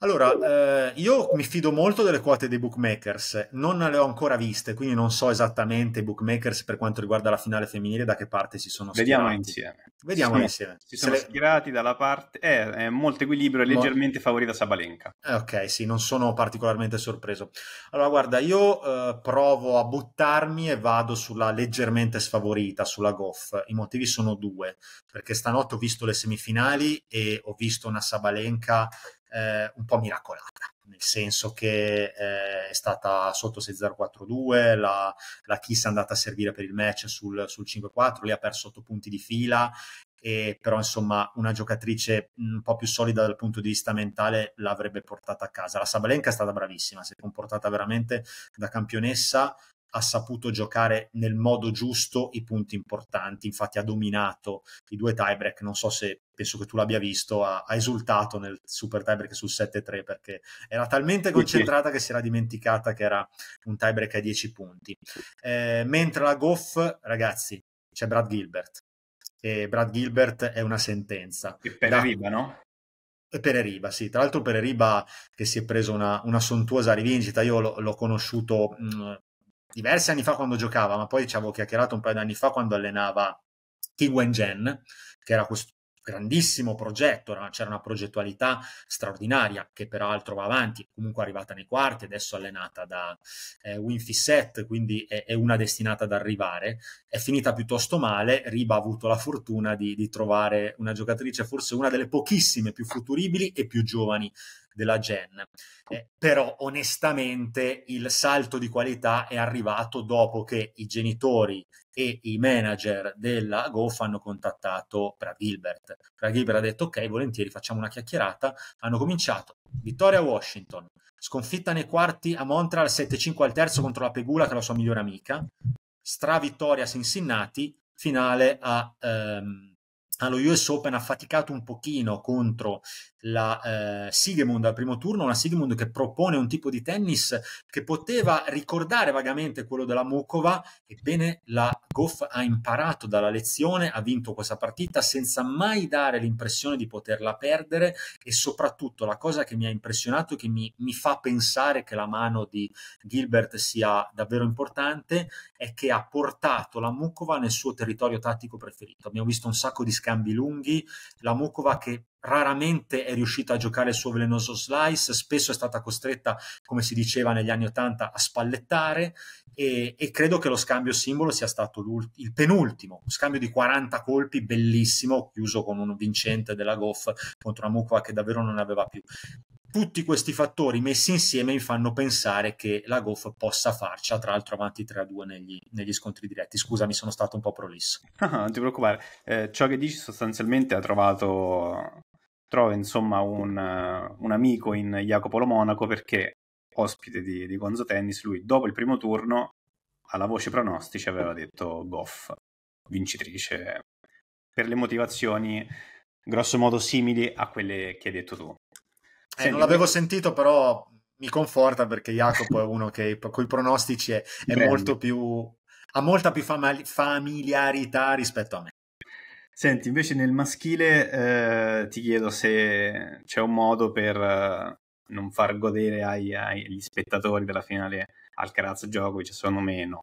Allora, eh, io mi fido molto delle quote dei bookmakers, non le ho ancora viste, quindi non so esattamente i bookmakers per quanto riguarda la finale femminile da che parte si sono schierati. Vediamo insieme. Vediamo sì, insieme. Si sono le... schierati dalla parte... Eh, è molto equilibrio e leggermente favorita Sabalenka. Eh, ok, sì, non sono particolarmente sorpreso. Allora, guarda, io eh, provo a buttarmi e vado sulla leggermente sfavorita, sulla Goff. I motivi sono due, perché stanotte ho visto le semifinali e ho visto una Sabalenka eh, un po' miracolata, nel senso che eh, è stata sotto 6-0-4-2, la, la Kiss è andata a servire per il match sul, sul 5-4, lì ha perso 8 punti di fila, e, però insomma una giocatrice mm, un po' più solida dal punto di vista mentale l'avrebbe portata a casa. La Sabalenka è stata bravissima, si è comportata veramente da campionessa, ha saputo giocare nel modo giusto i punti importanti, infatti ha dominato i due tiebreak, non so se penso che tu l'abbia visto, ha, ha esultato nel super tiebreak sul 7-3 perché era talmente concentrata che si era dimenticata che era un tiebreak a 10 punti. Eh, mentre la Goff, ragazzi, c'è Brad Gilbert. E Brad Gilbert è una sentenza. Che per da... riba, no? Eriba, sì, tra l'altro per Eriba che si è preso una, una sontuosa rivincita, io l'ho, l'ho conosciuto mh, mm, diversi anni fa quando giocava, ma poi ci avevo chiacchierato un paio di anni fa quando allenava Ki Wen che era questo grandissimo progetto, c'era una progettualità straordinaria che peraltro va avanti, comunque è arrivata nei quarti, adesso allenata da eh, Win quindi è, è, una destinata ad arrivare, è finita piuttosto male, Riba ha avuto la fortuna di, di trovare una giocatrice, forse una delle pochissime più futuribili e più giovani della Gen. Eh, però onestamente il salto di qualità è arrivato dopo che i genitori e i manager della GoF hanno contattato Brad Gilbert. Brad Gilbert ha detto ok, volentieri facciamo una chiacchierata. Hanno cominciato vittoria a Washington, sconfitta nei quarti a Montreal 7-5 al terzo contro la Pegula che è la sua migliore amica, stravittoria a Cincinnati, finale a... Ehm, allo US Open ha faticato un pochino contro la eh, Sigemund al primo turno, una Sigemund che propone un tipo di tennis che poteva ricordare vagamente quello della Mukova, ebbene la Goff ha imparato dalla lezione, ha vinto questa partita senza mai dare l'impressione di poterla perdere e soprattutto la cosa che mi ha impressionato e che mi, mi fa pensare che la mano di Gilbert sia davvero importante è che ha portato la Mukova nel suo territorio tattico preferito. Abbiamo visto un sacco di scambi lunghi, la Mukova che raramente è riuscita a giocare il suo velenoso slice, spesso è stata costretta, come si diceva negli anni Ottanta, a spallettare e, e, credo che lo scambio simbolo sia stato il penultimo, un scambio di 40 colpi bellissimo, chiuso con un vincente della Goff contro una Mukova che davvero non aveva più. Tutti questi fattori messi insieme mi fanno pensare che la GOF possa farcela, tra l'altro avanti 3-2 negli, negli, scontri diretti. Scusami, sono stato un po' prolisso. non ti preoccupare, eh, ciò che dici sostanzialmente ha trovato trova insomma un, un, amico in Jacopo Lo Monaco perché ospite di, di, Gonzo Tennis, lui dopo il primo turno alla voce pronostici aveva detto GOF vincitrice per le motivazioni grosso modo simili a quelle che hai detto tu. Eh, non l'avevo sentito, però mi conforta perché Jacopo è uno che con i pronostici è, è molto più ha molta più fam- familiarità rispetto a me. Senti, invece nel maschile eh, ti chiedo se c'è un modo per eh, non far godere ai, agli spettatori della finale Alcaraz Djokovic, secondo me no.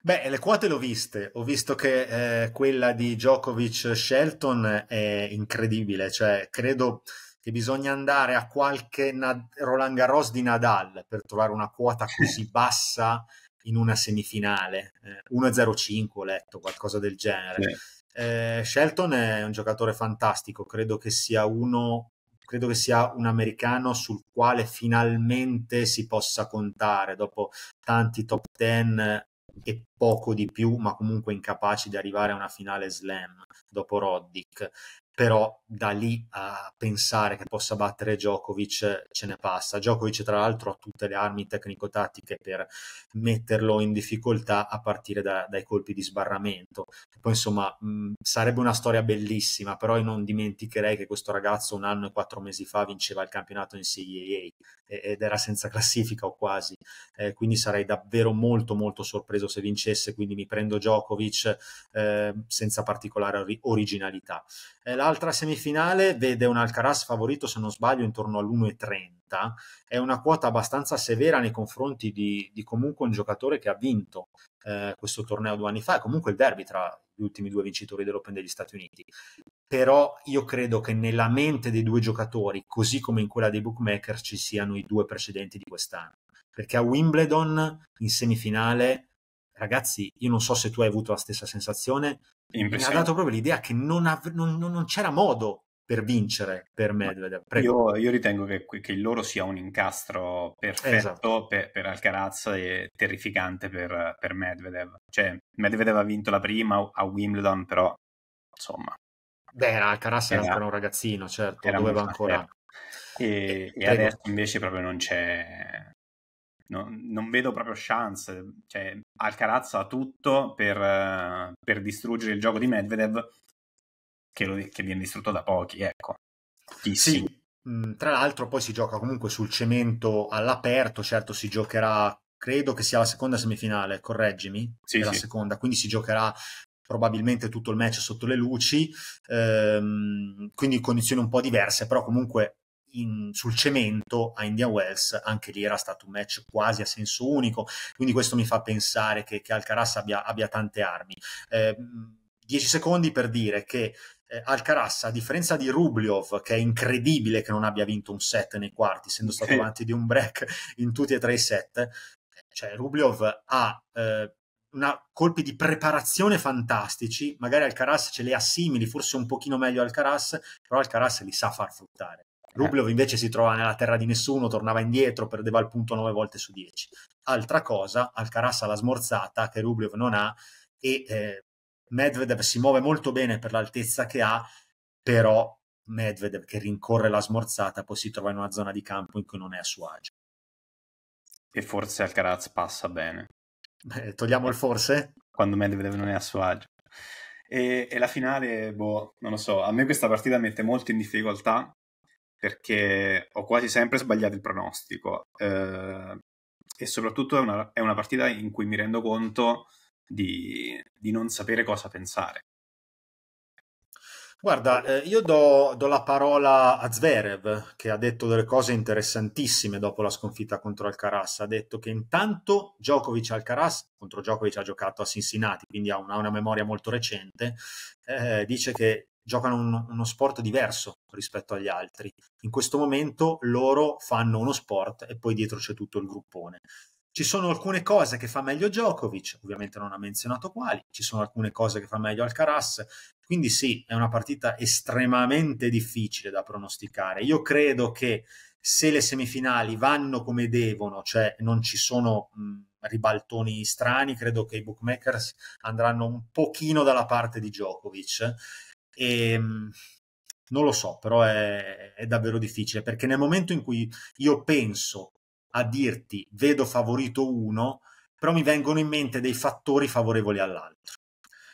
Beh, le quote le ho viste, ho visto che eh, quella di Djokovic Shelton è incredibile, cioè credo che bisogna andare a qualche Nad- Roland Garros di Nadal per trovare una quota così bassa in una semifinale, eh, 1-0-5 ho letto, qualcosa del genere. Eh, Shelton è un giocatore fantastico, credo che sia uno, credo che sia un americano sul quale finalmente si possa contare dopo tanti top 10 e poco di più, ma comunque incapaci di arrivare a una finale slam dopo Roddick però da lì a pensare che possa battere Djokovic ce ne passa. Djokovic tra l'altro ha tutte le armi tecnico-tattiche per metterlo in difficoltà a partire da, dai colpi di sbarramento. Poi insomma mh, mm, sarebbe una storia bellissima, però io non dimenticherei che questo ragazzo un anno e quattro mesi fa vinceva il campionato in CIA ed era senza classifica o quasi, eh, quindi sarei davvero molto molto sorpreso se vincesse, quindi mi prendo Djokovic eh, senza particolare or- originalità. Eh, l'altra semifinale vede un Alcaraz favorito, se non sbaglio, intorno all'1,30. È una quota abbastanza severa nei confronti di, di comunque un giocatore che ha vinto eh, questo torneo due anni fa, è comunque il derby tra gli ultimi due vincitori dell'Open degli Stati Uniti. Però io credo che nella mente dei due giocatori, così come in quella dei bookmakers, ci siano i due precedenti di quest'anno. Perché a Wimbledon in semifinale ragazzi, io non so se tu hai avuto la stessa sensazione, mi ha dato proprio l'idea che non, av- non, non c'era modo per vincere per Medvedev. Io, io, ritengo che, che, il loro sia un incastro perfetto esatto. per, per, Alcaraz e terrificante per, per, Medvedev. Cioè, Medvedev ha vinto la prima a Wimbledon, però insomma. Beh, era Alcaraz era, era un ragazzino, certo, doveva ancora. Certo. E, eh, e, e adesso invece proprio non c'è, no, non vedo proprio chance. Cioè, Alcarazzo ha tutto per, eh, per distruggere il gioco di Medvedev, che, lo, che viene distrutto da pochi, ecco. Pochissimi. Sì. Mm, tra l'altro poi si gioca comunque sul cemento all'aperto, certo si giocherà, credo che sia la seconda semifinale, correggimi, sì, è sì. seconda, quindi si giocherà probabilmente tutto il match sotto le luci, ehm, quindi condizioni un po' diverse, però comunque in, sul cemento a India Wells, anche lì era stato un match quasi a senso unico, quindi questo mi fa pensare che, che Alcaraz abbia, abbia, tante armi. Eh, 10 secondi per dire che eh, Alcaraz, a differenza di Rubliov, che è incredibile che non abbia vinto un set nei quarti, essendo stato avanti di un break in tutti e tre i set, cioè Rubliov ha... Eh, una, colpi di preparazione fantastici, magari Alcaraz ce li ha simili, forse un pochino meglio Alcaraz, però Alcaraz li sa far fruttare. Rublev invece si trova nella terra di nessuno, tornava indietro, perdeva il punto 9 volte su 10. Altra cosa, Alcaraz ha la smorzata che Rublev non ha e eh, Medvedev si muove molto bene per l'altezza che ha, però Medvedev che rincorre la smorzata poi si trova in una zona di campo in cui non è a suo agio. E forse Alcaraz passa bene. Eh, togliamo il forse? Quando Medvedev non è a suo agio. E, e, la finale, boh, non lo so, a me questa partita mette molto in difficoltà perché ho quasi sempre sbagliato il pronostico eh, e soprattutto è una, è una, partita in cui mi rendo conto di, di non sapere cosa pensare. Guarda, eh, io do, do, la parola a Zverev, che ha detto delle cose interessantissime dopo la sconfitta contro Alcaraz. Ha detto che intanto Djokovic Alcaraz, contro Djokovic ha giocato a Cincinnati, quindi ha una, una memoria molto recente, eh, dice che giocano un, uno sport diverso rispetto agli altri. In questo momento loro fanno uno sport e poi dietro c'è tutto il gruppone. Ci sono alcune cose che fa meglio Djokovic, ovviamente non ha menzionato quali, ci sono alcune cose che fa meglio Alcaraz, quindi sì, è una partita estremamente difficile da pronosticare. Io credo che se le semifinali vanno come devono, cioè non ci sono mh, ribaltoni strani, credo che i bookmakers andranno un pochino dalla parte di Djokovic e, ehm, non lo so, però è, è davvero difficile perché nel momento in cui io penso a dirti vedo favorito uno, però mi vengono in mente dei fattori favorevoli all'altro.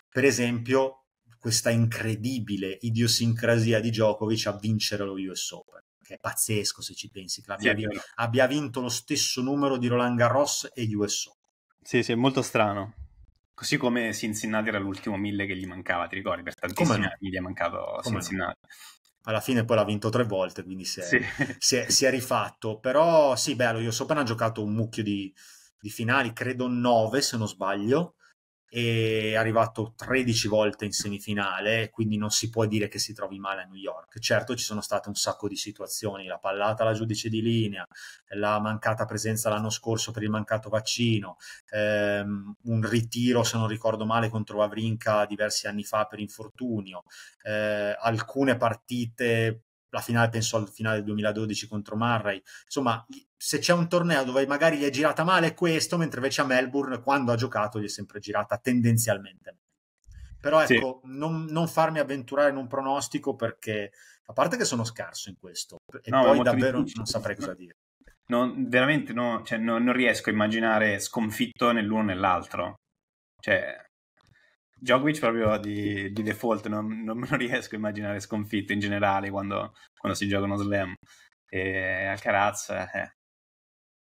Per esempio, questa incredibile idiosincrasia di Djokovic a vincere lo US Open, che è pazzesco se ci pensi, che sì, abbia, vinto lo stesso numero di Roland Garros e US Open. Sì, sì, è molto strano. Così come Cincinnati era l'ultimo mille che gli mancava, ti ricordi? Per tantissimi no? anni gli è mancato come Cincinnati. No? alla fine poi l'ha vinto tre volte, quindi si è, sì. si, è, si è, rifatto. Però sì, bello, io sopra ha giocato un mucchio di, di, finali, credo nove se non sbaglio, è arrivato 13 volte in semifinale, quindi non si può dire che si trovi male a New York. Certo ci sono state un sacco di situazioni, la pallata alla giudice di linea, la mancata presenza l'anno scorso per il mancato vaccino, ehm, un ritiro, se non ricordo male, contro Avrinca diversi anni fa per infortunio, eh, alcune partite la finale penso al finale del 2012 contro Murray insomma se c'è un torneo dove magari gli è girata male è questo mentre invece a Melbourne quando ha giocato gli è sempre girata tendenzialmente però ecco sì. non, non, farmi avventurare in un pronostico perché a parte che sono scarso in questo e no, poi davvero difficile. non saprei cosa dire non, veramente no, cioè, no, non riesco a immaginare sconfitto nell'uno o nell'altro cioè Djokovic proprio di, di default, non, non, riesco a immaginare sconfitto in generale quando, quando si gioca uno slam. E Alcaraz, eh,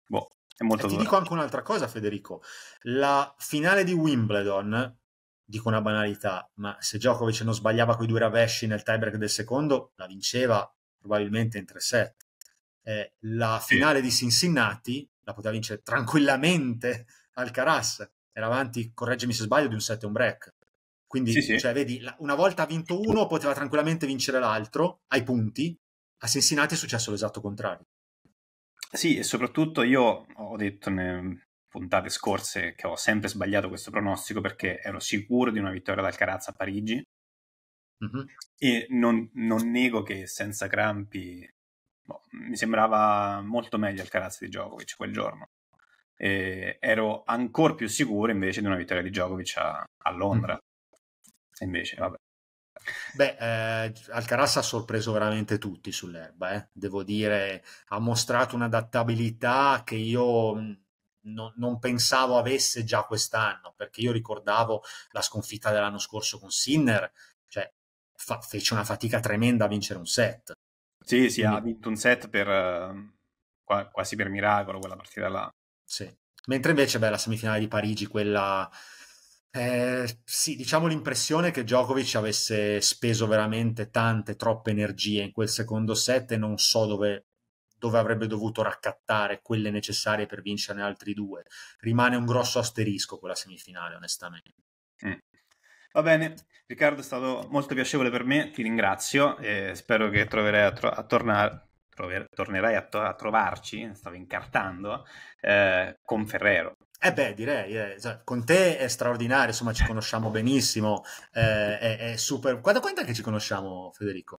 boh, è molto e dura. Ti dico anche un'altra cosa, Federico. La finale di Wimbledon, dico una banalità, ma se Djokovic non sbagliava con i due ravesci nel tiebreak del secondo, la vinceva probabilmente in 3-7. Eh, la finale sì. di Cincinnati la poteva vincere tranquillamente Alcaraz era avanti, correggimi se sbaglio, di un set e un break. Quindi, sì, sì. Cioè, vedi, una volta ha vinto uno, poteva tranquillamente vincere l'altro ai punti. A Cincinnati è successo l'esatto contrario. Sì, e soprattutto io ho detto nelle puntate scorse che ho sempre sbagliato questo pronostico perché ero sicuro di una vittoria dal Carazza a Parigi. Mm-hmm. E non, non, nego che senza crampi boh, mi sembrava molto meglio il Carazza di Djokovic quel giorno. E ero ancora più sicuro invece di una vittoria di Djokovic a, a Londra. Mm-hmm e invece, vabbè. Beh, eh, Alcaraz ha sorpreso veramente tutti sull'erba, eh. devo dire, ha mostrato un'adattabilità che io mm, non, non, pensavo avesse già quest'anno, perché io ricordavo la sconfitta dell'anno scorso con Sinner, cioè fa, fece una fatica tremenda a vincere un set. Sì, sì, Quindi... ha vinto un set per, ehm, quasi per miracolo quella partita là. Sì. Mentre invece, beh, la semifinale di Parigi, quella eh, sì, diciamo l'impressione che Djokovic avesse speso veramente tante, troppe energie in quel secondo set e non so dove, dove avrebbe dovuto raccattare quelle necessarie per vincerne altri due. Rimane un grosso asterisco quella semifinale, onestamente. Eh. Va bene, Riccardo è stato molto piacevole per me, ti ringrazio e spero che troverai a, tro- a tornare tornerai a, to- a, trovarci, stavo incartando, eh, con Ferrero, eh beh, direi, eh, con te è straordinario, insomma ci conosciamo benissimo, eh, è, è, super... Guarda quanto è che ci conosciamo Federico?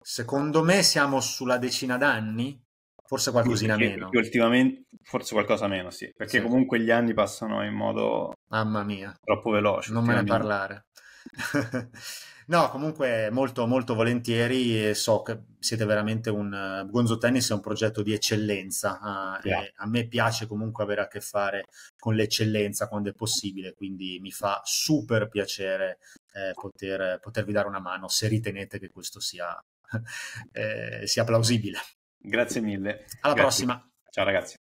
Secondo me siamo sulla decina d'anni, forse qualcosina sì, meno. ultimamente forse qualcosa meno, sì, perché sì. comunque gli anni passano in modo... Mamma mia. Troppo veloce. Non me ne parlare. No, comunque molto, molto volentieri so che siete veramente un... Eh, Gonzo Tennis è un progetto di eccellenza ah, yeah. e a me piace comunque avere a che fare con l'eccellenza quando è possibile, quindi mi fa super piacere eh, poter, potervi dare una mano se ritenete che questo sia, eh, sia plausibile. Grazie mille. Alla Grazie. prossima. Ciao ragazzi.